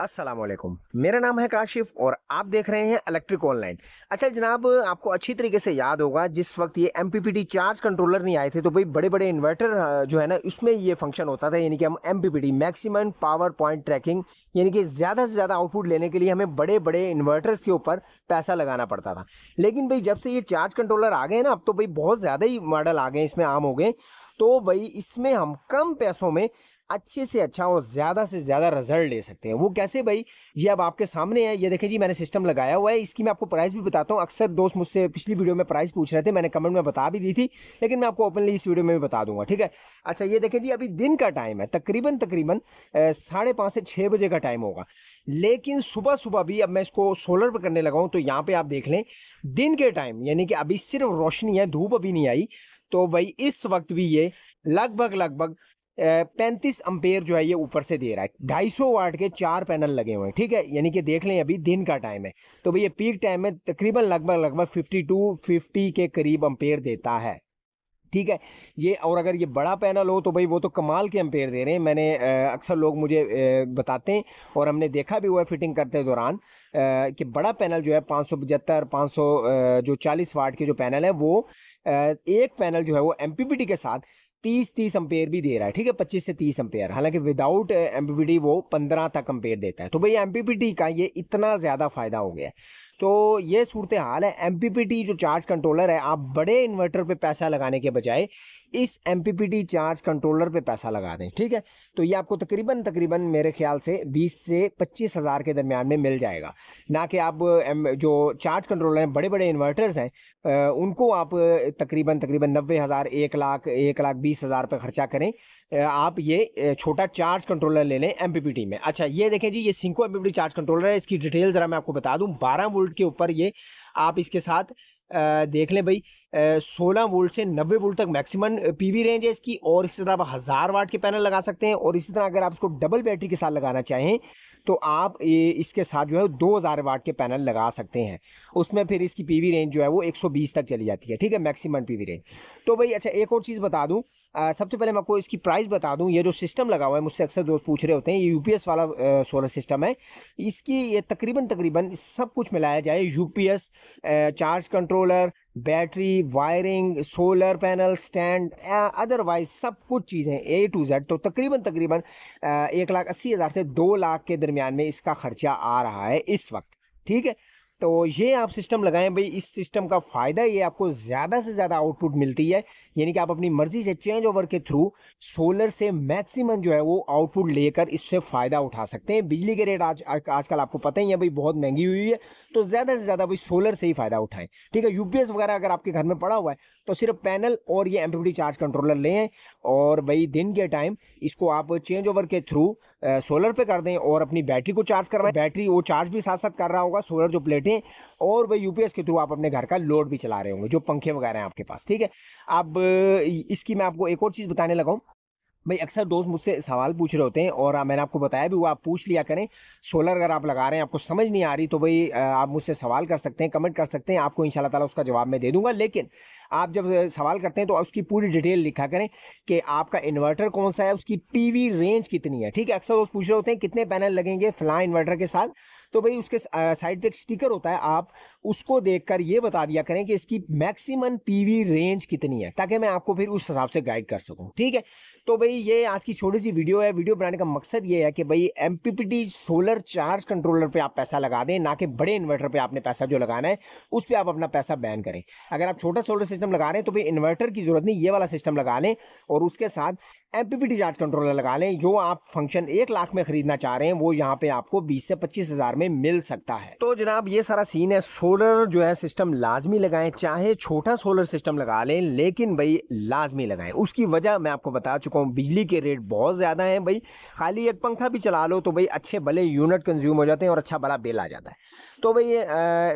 असलम मेरा नाम है काशिफ और आप देख रहे हैं इलेक्ट्रिक ऑनलाइन अच्छा जनाब आपको अच्छी तरीके से याद होगा जिस वक्त ये एम चार्ज कंट्रोलर नहीं आए थे तो भाई बड़े बड़े इन्वर्टर जो है ना उसमें ये फंक्शन होता था यानी कि हम M maximum power point tracking यानी कि ज़्यादा से ज़्यादा आउटपुट लेने के लिए हमें बड़े बड़े इन्वर्टर्स के ऊपर पैसा लगाना पड़ता था लेकिन भाई जब से ये चार्ज कंट्रोलर आ गए ना अब तो भाई बहुत ज़्यादा ही मॉडल आ गए इसमें आम हो गए तो भाई इसमें हम कम पैसों में अच्छे से अच्छा और ज़्यादा से ज़्यादा रिजल्ट ले सकते हैं वो कैसे भाई ये अब आपके सामने है ये देखें जी मैंने सिस्टम लगाया हुआ है इसकी मैं आपको प्राइस भी बताता हूँ अक्सर दोस्त मुझसे पिछली वीडियो में प्राइस पूछ रहे थे मैंने कमेंट में बता भी दी थी लेकिन मैं आपको ओपनली इस वीडियो में भी बता दूंगा ठीक है अच्छा ये देखें जी अभी दिन का टाइम है तकरीबन तकरीबन साढ़े पाँच से छः बजे का टाइम होगा लेकिन सुबह सुबह भी अब मैं इसको सोलर पर करने लगाऊँ तो यहाँ पे आप देख लें दिन के टाइम यानी कि अभी सिर्फ रोशनी है धूप अभी नहीं आई तो भाई इस वक्त भी ये लगभग लगभग पैंतीस अम्पेयर जो है ये ऊपर से दे रहा है ढाई सौ वाट के चार पैनल लगे हुए हैं ठीक है यानी कि देख लें अभी दिन का टाइम है तो भैया पीक टाइम में तकरीबन लगभग लगभग फिफ्टी टू फिफ्टी के करीब अम्पेयर देता है ठीक है ये और अगर ये बड़ा पैनल हो तो भाई वो तो कमाल के अम्पेयर दे रहे हैं मैंने अक्सर लोग मुझे बताते हैं और हमने देखा भी हुआ है फिटिंग करते दौरान कि बड़ा पैनल जो है पाँच सौ पचहत्तर पाँच सौ जो चालीस वाट के जो पैनल है वो एक पैनल जो है वो एम के साथ तीस तीस अंपेयर भी दे रहा है ठीक है पच्चीस से तीस अम्पेयर हालांकि विदाउट एम uh, वो पंद्रह तक अंपेयर देता है तो भाई एम का ये इतना ज़्यादा फ़ायदा हो गया है तो ये सूरत हाल है एम जो चार्ज कंट्रोलर है आप बड़े इन्वर्टर पे पैसा लगाने के बजाय इस एम चार्ज कंट्रोलर पे पैसा लगा दें ठीक है तो ये आपको तकरीबन तकरीबन मेरे ख्याल से बीस से पच्चीस हज़ार के दरमियान में मिल जाएगा ना कि आप जो चार्ज कंट्रोलर हैं बड़े बड़े इन्वर्टर्स हैं उनको आप तकरीबन तकरीबन नब्बे हज़ार एक लाख एक लाख बीस हज़ार पर खर्चा करें आप ये छोटा चार्ज कंट्रोलर ले लें एम में अच्छा ये देखें जी ये सिंको एम चार्ज कंट्रोलर है इसकी डिटेल ज़रा मैं आपको बता दूँ बारह वोल्ट के ऊपर ये आप इसके साथ देख लें भाई सोलह वोल्ट से नब्बे वोल्ट तक मैक्सिमम पीवी रेंज है इसकी और इसी तरह आप हज़ार वाट के पैनल लगा सकते हैं और इसी तरह अगर आप इसको डबल बैटरी के साथ लगाना चाहें तो आप ये इसके साथ जो है दो हज़ार वाट के पैनल लगा सकते हैं उसमें फिर इसकी पीवी रेंज जो है वो 120 तक चली जाती है ठीक है मैक्सिमम पीवी रेंज तो भाई अच्छा एक और चीज़ बता दूँ सबसे पहले मैं आपको इसकी प्राइस बता दूँ ये जो सिस्टम लगा हुआ है मुझसे अक्सर दोस्त पूछ रहे होते हैं ये यू वाला सोलर सिस्टम है इसकी ये तकरीबन तकरीबन सब कुछ मिलाया जाए यू charge controller battery wiring solar panel stand otherwise सब कुछ चीज़ें ए टू जेड तो तकरीबन तकरीबन एक लाख अस्सी हज़ार से दो लाख के दरमियान में इसका ख़र्चा आ रहा है इस वक्त ठीक है तो ये आप सिस्टम लगाएं भाई इस सिस्टम का फ़ायदा ये आपको ज़्यादा से ज़्यादा आउटपुट मिलती है यानी कि आप अपनी मर्ज़ी से चेंज ओवर के थ्रू सोलर से मैक्सिमम जो है वो आउटपुट लेकर इससे फ़ायदा उठा सकते हैं बिजली के रेट आज आजकल आपको पता ही है भाई बहुत महंगी हुई है तो ज़्यादा से ज़्यादा भाई सोलर से ही फ़ायदा उठाएं ठीक है यूपीएस वगैरह अगर आपके घर में पड़ा हुआ है तो सिर्फ पैनल और ये एम चार्ज कंट्रोलर लें और भाई दिन के टाइम इसको आप चेंज ओवर के थ्रू सोलर पे कर दें और अपनी बैटरी को चार्ज करवाएं बैटरी वो चार्ज भी साथ साथ कर रहा होगा सोलर जो प्लेट लेते हैं और वह यूपीएस के थ्रू आप अपने घर का लोड भी चला रहे होंगे जो पंखे वगैरह हैं आपके पास ठीक है अब इसकी मैं आपको एक और चीज़ बताने लगा भाई अक्सर दोस्त मुझसे सवाल पूछ रहे होते हैं और मैंने आपको बताया भी वो आप पूछ लिया करें सोलर अगर आप लगा रहे हैं आपको समझ नहीं आ रही तो भाई आप मुझसे सवाल कर सकते हैं कमेंट कर सकते हैं आपको इंशाल्लाह ताला उसका जवाब मैं दे दूंगा लेकिन आप जब सवाल करते हैं तो उसकी पूरी डिटेल लिखा करें कि आपका इन्वर्टर कौन सा है उसकी पीवी रेंज कितनी है ठीक है अक्सर दोस्त पूछ रहे होते हैं कितने पैनल लगेंगे फला इन्वर्टर के साथ तो भाई उसके साइड पे एक स्टिकर होता है आप उसको देखकर ये बता दिया करें कि इसकी मैक्सिमम पीवी रेंज कितनी है ताकि मैं आपको फिर उस हिसाब से गाइड कर सकूं ठीक है तो भाई ये आज की छोटी सी वीडियो है वीडियो बनाने का मकसद ये है कि भाई एम सोलर चार्ज कंट्रोलर पर आप पैसा लगा दें ना कि बड़े इन्वर्टर पर आपने पैसा जो लगाना है उस पर आप अपना पैसा बैन करें अगर आप छोटा सोलर सिस्टम लगा रहे हैं तो फिर इन्वर्टर की जरूरत नहीं ये वाला सिस्टम लगा लें और उसके साथ एम चार्ज कंट्रोलर लगा लें जो आप फंक्शन एक लाख में खरीदना चाह रहे हैं वो यहाँ पे आपको बीस से पच्चीस हज़ार में मिल सकता है तो जनाब ये सारा सीन है सोलर जो है सिस्टम लाजमी लगाएं चाहे छोटा सोलर सिस्टम लगा लें लेकिन भाई लाजमी लगाएं उसकी वजह मैं आपको बता चुका हूँ बिजली के रेट बहुत ज़्यादा हैं भाई खाली एक पंखा भी चला लो तो भाई अच्छे भले यूनिट कंज्यूम हो जाते हैं और अच्छा भला बिल आ जाता है तो भाई ये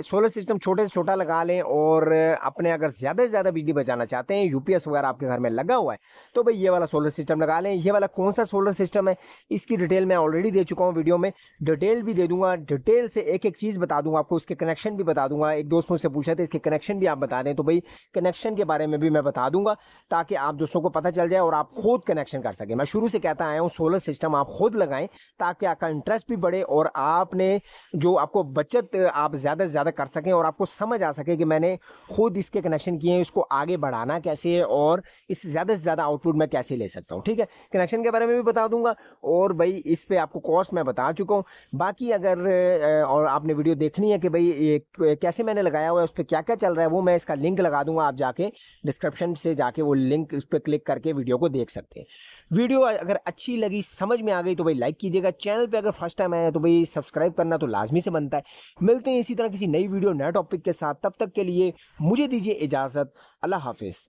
सोलर सिस्टम छोटे से छोटा लगा लें और अपने अगर ज़्यादा से ज़्यादा बिजली बचाना चाहते हैं यूपीएस वगैरह आपके घर में लगा हुआ है तो भाई ये वाला सोलर सिस्टम लगा लें ये वाला कौन सा सोलर सिस्टम है इसकी डिटेल मैं ऑलरेडी दे चुका हूँ वीडियो में डिटेल भी दे दूंगा डिटेल से एक एक चीज़ बता दूंगा आपको उसके कनेक्शन भी बता दूंगा एक दोस्त मुझसे पूछा था इसके कनेक्शन भी आप बता दें तो भाई कनेक्शन के बारे में भी मैं बता दूंगा ताकि आप दोस्तों को पता चल जाए और आप खुद कनेक्शन कर सकें मैं शुरू से कहता आया हूँ सोलर सिस्टम आप खुद लगाएं ताकि आपका इंटरेस्ट भी बढ़े और आपने जो आपको बचत आप ज़्यादा से ज़्यादा कर सकें और आपको समझ आ सके कि मैंने खुद इसके कनेक्शन किए हैं इसको आगे बढ़ाना कैसे है और इससे ज़्यादा से ज़्यादा आउटपुट मैं कैसे ले सकता सकता हूँ ठीक है कनेक्शन के बारे में भी बता दूंगा और भाई इस पर आपको कॉस्ट मैं बता चुका हूँ बाकी अगर और आपने वीडियो देखनी है कि भाई कैसे मैंने लगाया हुआ है उस पर क्या क्या चल रहा है वो मैं इसका लिंक लगा दूंगा आप जाके डिस्क्रिप्शन से जाके वो लिंक उस पर क्लिक करके वीडियो को देख सकते हैं वीडियो अगर अच्छी लगी समझ में आ गई तो भाई लाइक कीजिएगा चैनल पर अगर फर्स्ट टाइम आया तो भाई सब्सक्राइब करना तो लाजमी से बनता है मिलते हैं इसी तरह किसी नई वीडियो नए टॉपिक के साथ तब तक के लिए मुझे दीजिए इजाज़त अल्लाह हाफिज़